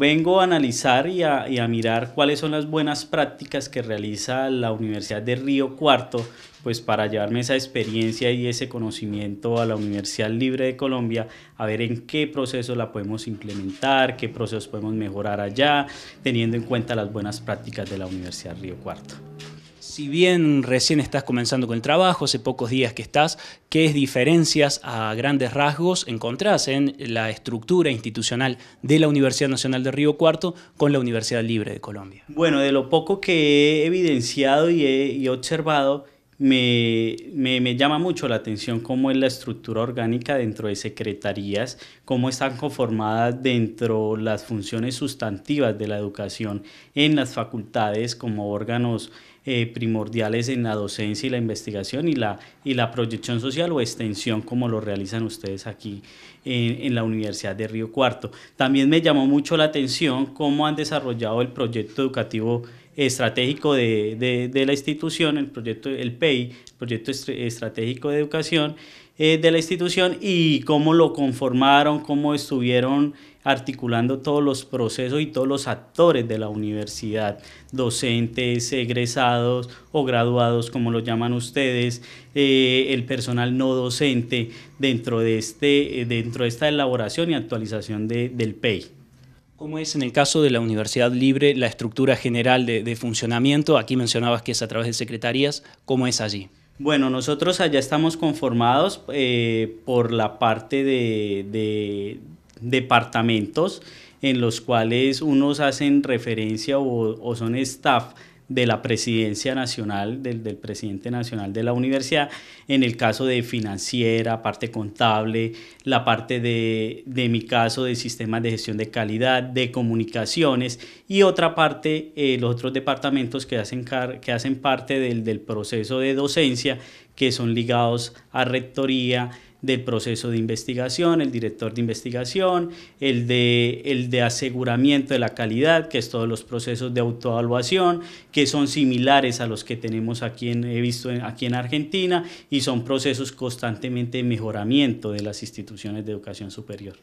Vengo a analizar y a, mirar cuáles son las buenas prácticas que realiza la Universidad de Río Cuarto, pues para llevarme esa experiencia y ese conocimiento a la Universidad Libre de Colombia, a ver en qué procesos la podemos implementar, qué procesos podemos mejorar allá, teniendo en cuenta las buenas prácticas de la Universidad Río Cuarto si bien recién estás comenzando con el trabajo, hace pocos días que estás, ¿qué diferencias a grandes rasgos encontrás en la estructura institucional de la Universidad Nacional de Río Cuarto con la Universidad Libre de Colombia? Bueno, de lo poco que he evidenciado y he, observado, me, me, llama mucho la atención cómo es la estructura orgánica dentro de secretarías, cómo están conformadas dentro las funciones sustantivas de la educación en las facultades como órganos eh, primordiales en la docencia y la investigación y la, y la proyección social o extensión como lo realizan ustedes aquí en, la Universidad de Río Cuarto. También me llamó mucho la atención cómo han desarrollado el proyecto educativo estratégico de, de, la institución, el proyecto, el PEI, proyecto estratégico de educación, eh, de la institución y cómo lo conformaron, cómo estuvieron articulando todos los procesos y todos los actores de la universidad, docentes, egresados o graduados, como lo llaman ustedes, eh, el personal no docente dentro de, este, eh, dentro de esta elaboración y actualización del PEI. ¿Cómo es en el caso de la Universidad Libre la estructura general de, de funcionamiento? Aquí mencionabas que es a través de secretarías. ¿Cómo es allí? Bueno, nosotros allá estamos conformados eh, por la parte de, departamentos en los cuales unos hacen referencia o son staff de la presidencia nacional, del, presidente nacional de la universidad, en el caso de financiera, parte contable, la parte de, mi caso de sistemas de gestión de calidad, de comunicaciones y otra parte, eh, los otros departamentos que hacen, que hacen parte del, del proceso de docencia, que son ligados a rectoría del proceso de investigación, el director de investigación, el de, el de aseguramiento de la calidad, que es todos los procesos de autoevaluación, que son similares a los que tenemos aquí he visto aquí en Argentina y son procesos constantemente de mejoramiento de las instituciones de educación superior.